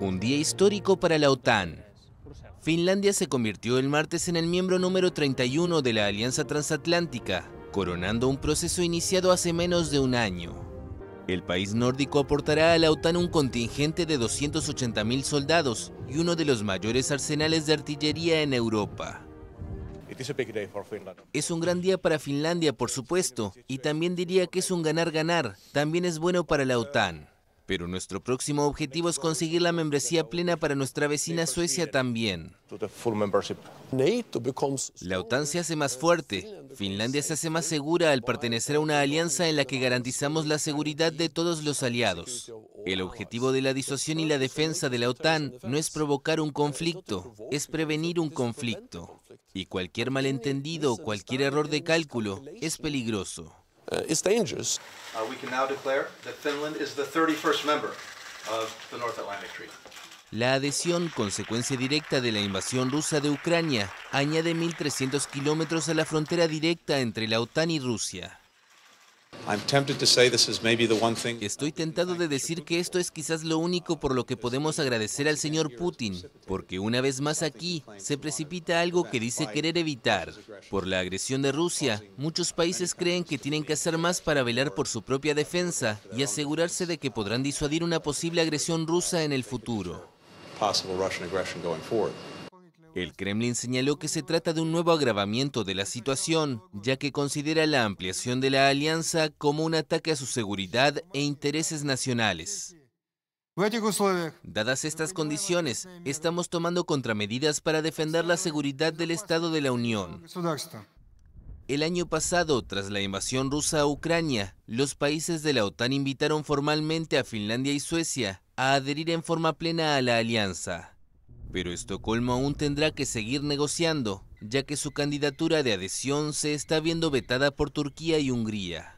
Un día histórico para la OTAN. Finlandia se convirtió el martes en el miembro número 31 de la Alianza Transatlántica, coronando un proceso iniciado hace menos de un año. El país nórdico aportará a la OTAN un contingente de 280.000 soldados y uno de los mayores arsenales de artillería en Europa. Es un gran día para Finlandia, por supuesto, y también diría que es un ganar-ganar, también es bueno para la OTAN. Pero nuestro próximo objetivo es conseguir la membresía plena para nuestra vecina Suecia también. La OTAN se hace más fuerte. Finlandia se hace más segura al pertenecer a una alianza en la que garantizamos la seguridad de todos los aliados. El objetivo de la disuasión y la defensa de la OTAN no es provocar un conflicto, es prevenir un conflicto. Y cualquier malentendido, o cualquier error de cálculo es peligroso. La adhesión, consecuencia directa de la invasión rusa de Ucrania, añade 1.300 kilómetros a la frontera directa entre la OTAN y Rusia. Estoy tentado de decir que esto es quizás lo único por lo que podemos agradecer al señor Putin, porque una vez más aquí se precipita algo que dice querer evitar. Por la agresión de Rusia, muchos países creen que tienen que hacer más para velar por su propia defensa y asegurarse de que podrán disuadir una posible agresión rusa en el futuro. El Kremlin señaló que se trata de un nuevo agravamiento de la situación, ya que considera la ampliación de la alianza como un ataque a su seguridad e intereses nacionales. Dadas estas condiciones, estamos tomando contramedidas para defender la seguridad del Estado de la Unión. El año pasado, tras la invasión rusa a Ucrania, los países de la OTAN invitaron formalmente a Finlandia y Suecia a adherir en forma plena a la alianza. Pero Estocolmo aún tendrá que seguir negociando, ya que su candidatura de adhesión se está viendo vetada por Turquía y Hungría.